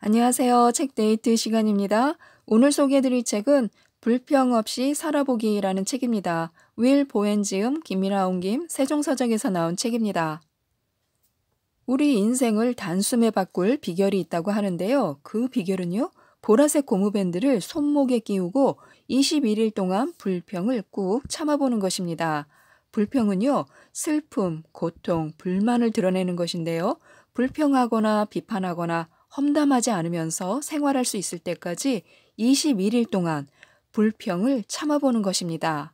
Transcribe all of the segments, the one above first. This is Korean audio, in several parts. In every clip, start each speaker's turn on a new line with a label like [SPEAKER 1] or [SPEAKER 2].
[SPEAKER 1] 안녕하세요. 책 데이트 시간입니다. 오늘 소개해드릴 책은 불평 없이 살아보기라는 책입니다. 윌 보엔지음, 김미라 옹김, 세종서적에서 나온 책입니다. 우리 인생을 단숨에 바꿀 비결이 있다고 하는데요. 그 비결은요. 보라색 고무밴드를 손목에 끼우고 21일 동안 불평을 꾹 참아보는 것입니다. 불평은요, 슬픔, 고통, 불만을 드러내는 것인데요. 불평하거나 비판하거나 험담하지 않으면서 생활할 수 있을 때까지 21일 동안 불평을 참아보는 것입니다.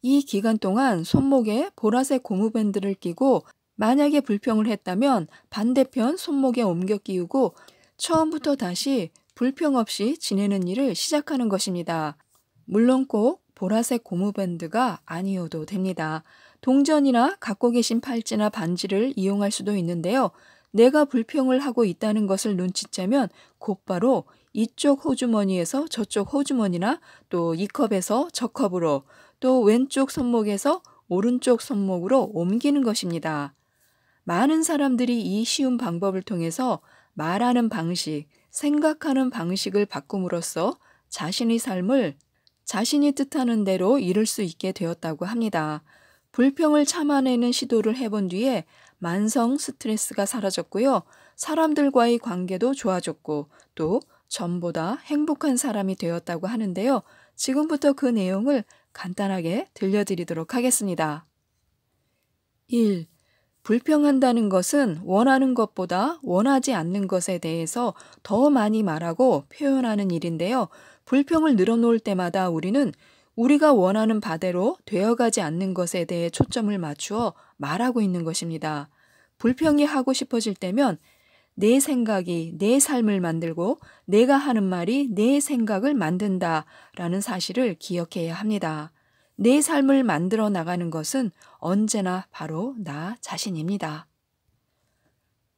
[SPEAKER 1] 이 기간 동안 손목에 보라색 고무밴드를 끼고 만약에 불평을 했다면 반대편 손목에 옮겨 끼우고 처음부터 다시 불평 없이 지내는 일을 시작하는 것입니다. 물론 꼭 보라색 고무밴드가 아니어도 됩니다. 동전이나 갖고 계신 팔찌나 반지를 이용할 수도 있는데요. 내가 불평을 하고 있다는 것을 눈치채면 곧바로 이쪽 호주머니에서 저쪽 호주머니나 또 이 컵에서 저 컵으로 또 왼쪽 손목에서 오른쪽 손목으로 옮기는 것입니다. 많은 사람들이 이 쉬운 방법을 통해서 말하는 방식, 생각하는 방식을 바꿈으로써 자신의 삶을 자신이 뜻하는 대로 이룰 수 있게 되었다고 합니다. 불평을 참아내는 시도를 해본 뒤에 만성 스트레스가 사라졌고요. 사람들과의 관계도 좋아졌고 또 전보다 행복한 사람이 되었다고 하는데요. 지금부터 그 내용을 간단하게 들려드리도록 하겠습니다. 1. 불평한다는 것은 원하는 것보다 원하지 않는 것에 대해서 더 많이 말하고 표현하는 일인데요. 불평을 늘어놓을 때마다 우리는 우리가 원하는 바대로 되어가지 않는 것에 대해 초점을 맞추어 말하고 있는 것입니다. 불평이 하고 싶어질 때면 내 생각이 내 삶을 만들고 내가 하는 말이 내 생각을 만든다 라는 사실을 기억해야 합니다. 내 삶을 만들어 나가는 것은 언제나 바로 나 자신입니다.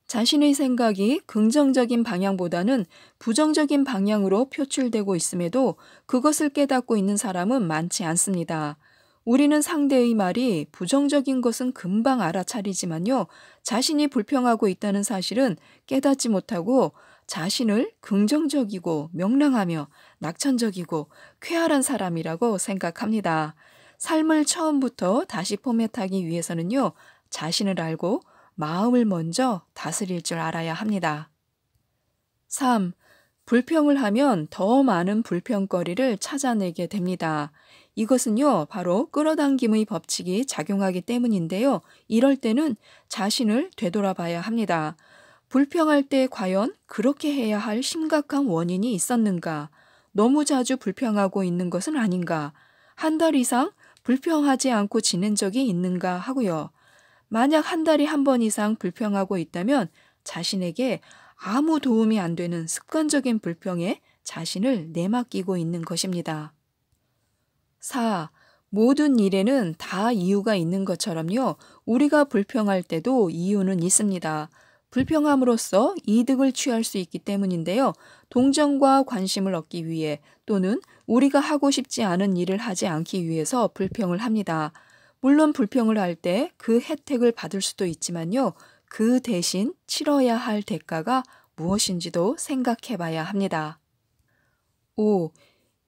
[SPEAKER 1] 자신의 생각이 긍정적인 방향보다는 부정적인 방향으로 표출되고 있음에도 그것을 깨닫고 있는 사람은 많지 않습니다. 우리는 상대의 말이 부정적인 것은 금방 알아차리지만요. 자신이 불평하고 있다는 사실은 깨닫지 못하고 자신을 긍정적이고 명랑하며 낙천적이고 쾌활한 사람이라고 생각합니다. 삶을 처음부터 다시 포맷하기 위해서는요. 자신을 알고 마음을 먼저 다스릴 줄 알아야 합니다. 3. 불평을 하면 더 많은 불평거리를 찾아내게 됩니다. 이것은요, 바로 끌어당김의 법칙이 작용하기 때문인데요. 이럴 때는 자신을 되돌아봐야 합니다. 불평할 때 과연 그렇게 해야 할 심각한 원인이 있었는가? 너무 자주 불평하고 있는 것은 아닌가? 한 달 이상 불평하지 않고 지낸 적이 있는가 하고요. 만약 한 달에 한 번 이상 불평하고 있다면 자신에게 아무 도움이 안 되는 습관적인 불평에 자신을 내맡기고 있는 것입니다. 4. 모든 일에는 다 이유가 있는 것처럼요. 우리가 불평할 때도 이유는 있습니다. 불평함으로써 이득을 취할 수 있기 때문인데요. 동정과 관심을 얻기 위해 또는 우리가 하고 싶지 않은 일을 하지 않기 위해서 불평을 합니다. 물론 불평을 할 때 그 혜택을 받을 수도 있지만요. 그 대신 치러야 할 대가가 무엇인지도 생각해 봐야 합니다. 5.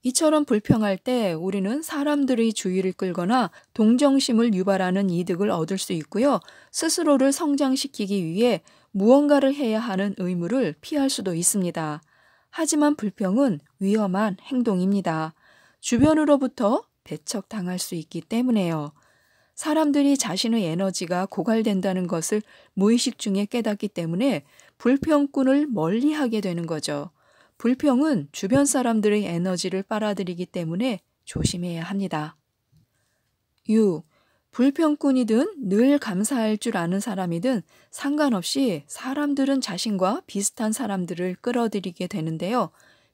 [SPEAKER 1] 이처럼 불평할 때 우리는 사람들의 주의를 끌거나 동정심을 유발하는 이득을 얻을 수 있고요. 스스로를 성장시키기 위해 무언가를 해야 하는 의무를 피할 수도 있습니다. 하지만 불평은 위험한 행동입니다. 주변으로부터 배척당할 수 있기 때문에요. 사람들이 자신의 에너지가 고갈된다는 것을 무의식 중에 깨닫기 때문에 불평꾼을 멀리 하게 되는 거죠. 불평은 주변 사람들의 에너지를 빨아들이기 때문에 조심해야 합니다. 6. 불평꾼이든 늘 감사할 줄 아는 사람이든 상관없이 사람들은 자신과 비슷한 사람들을 끌어들이게 되는데요.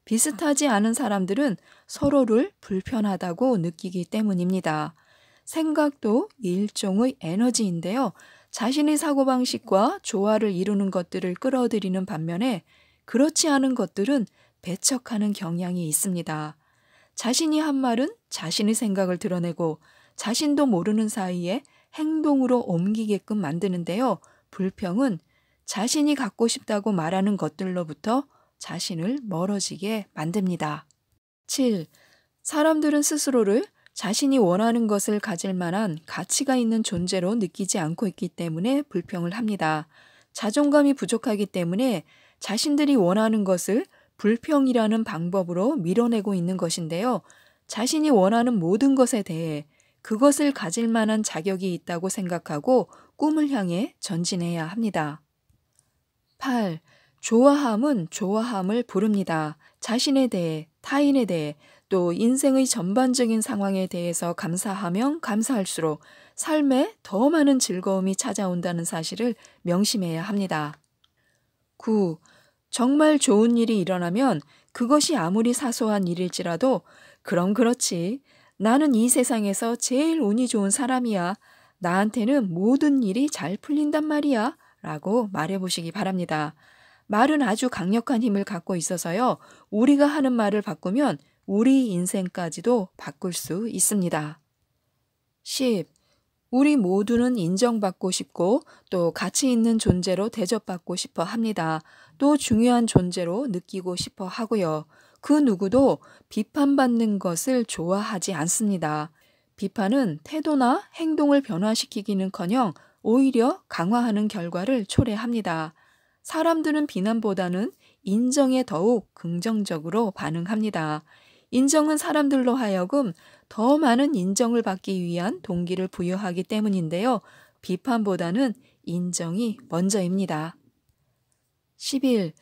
[SPEAKER 1] 비슷하지 않은 사람들은 서로를 불편하다고 느끼기 때문입니다. 생각도 일종의 에너지인데요. 자신의 사고방식과 조화를 이루는 것들을 끌어들이는 반면에 그렇지 않은 것들은 배척하는 경향이 있습니다. 자신이 한 말은 자신의 생각을 드러내고 자신도 모르는 사이에 행동으로 옮기게끔 만드는데요. 불평은 자신이 갖고 싶다고 말하는 것들로부터 자신을 멀어지게 만듭니다. 7. 사람들은 스스로를 자신이 원하는 것을 가질 만한 가치가 있는 존재로 느끼지 않고 있기 때문에 불평을 합니다. 자존감이 부족하기 때문에 자신들이 원하는 것을 불평이라는 방법으로 밀어내고 있는 것인데요. 자신이 원하는 모든 것에 대해 그것을 가질 만한 자격이 있다고 생각하고 꿈을 향해 전진해야 합니다. 8. 좋아함은 좋아함을 부릅니다. 자신에 대해, 타인에 대해, 또 인생의 전반적인 상황에 대해서 감사하면 감사할수록 삶에 더 많은 즐거움이 찾아온다는 사실을 명심해야 합니다. 9. 정말 좋은 일이 일어나면 그것이 아무리 사소한 일일지라도 그럼 그렇지. 나는 이 세상에서 제일 운이 좋은 사람이야. 나한테는 모든 일이 잘 풀린단 말이야. 라고 말해보시기 바랍니다. 말은 아주 강력한 힘을 갖고 있어서요. 우리가 하는 말을 바꾸면 우리 인생까지도 바꿀 수 있습니다. 10. 우리 모두는 인정받고 싶고 또 가치 있는 존재로 대접받고 싶어 합니다. 또 중요한 존재로 느끼고 싶어 하고요. 그 누구도 비판받는 것을 좋아하지 않습니다. 비판은 태도나 행동을 변화시키기는커녕 오히려 강화하는 결과를 초래합니다. 사람들은 비난보다는 인정에 더욱 긍정적으로 반응합니다. 인정은 사람들로 하여금 더 많은 인정을 받기 위한 동기를 부여하기 때문인데요. 비판보다는 인정이 먼저입니다. 11.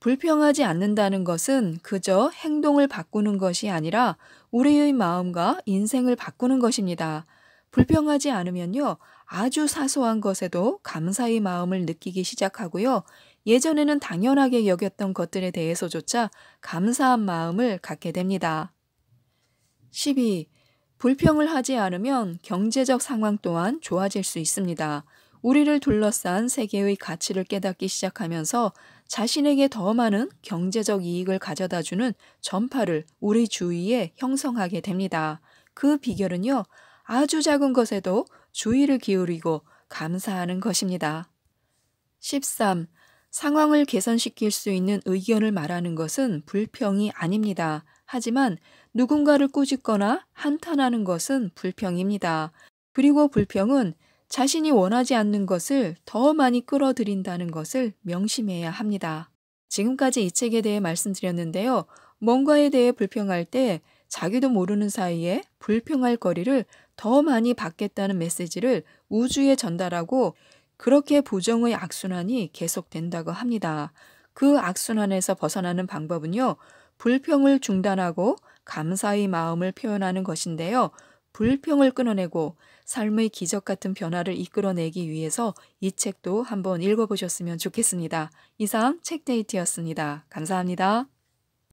[SPEAKER 1] 불평하지 않는다는 것은 그저 행동을 바꾸는 것이 아니라 우리의 마음과 인생을 바꾸는 것입니다. 불평하지 않으면요. 아주 사소한 것에도 감사의 마음을 느끼기 시작하고요. 예전에는 당연하게 여겼던 것들에 대해서조차 감사한 마음을 갖게 됩니다. 12. 불평을 하지 않으면 경제적 상황 또한 좋아질 수 있습니다. 우리를 둘러싼 세계의 가치를 깨닫기 시작하면서 자신에게 더 많은 경제적 이익을 가져다주는 전파를 우리 주위에 형성하게 됩니다. 그 비결은요, 아주 작은 것에도 주의를 기울이고 감사하는 것입니다. 13. 상황을 개선시킬 수 있는 의견을 말하는 것은 불평이 아닙니다. 하지만 누군가를 꾸짖거나 한탄하는 것은 불평입니다. 그리고 불평은 자신이 원하지 않는 것을 더 많이 끌어들인다는 것을 명심해야 합니다. 지금까지 이 책에 대해 말씀드렸는데요. 뭔가에 대해 불평할 때 자기도 모르는 사이에 불평할 거리를 더 많이 받겠다는 메시지를 우주에 전달하고 그렇게 부정의 악순환이 계속된다고 합니다. 그 악순환에서 벗어나는 방법은요. 불평을 중단하고 감사의 마음을 표현하는 것인데요. 불평을 끊어내고 삶의 기적 같은 변화를 이끌어내기 위해서 이 책도 한번 읽어보셨으면 좋겠습니다. 이상 책데이트였습니다. 감사합니다.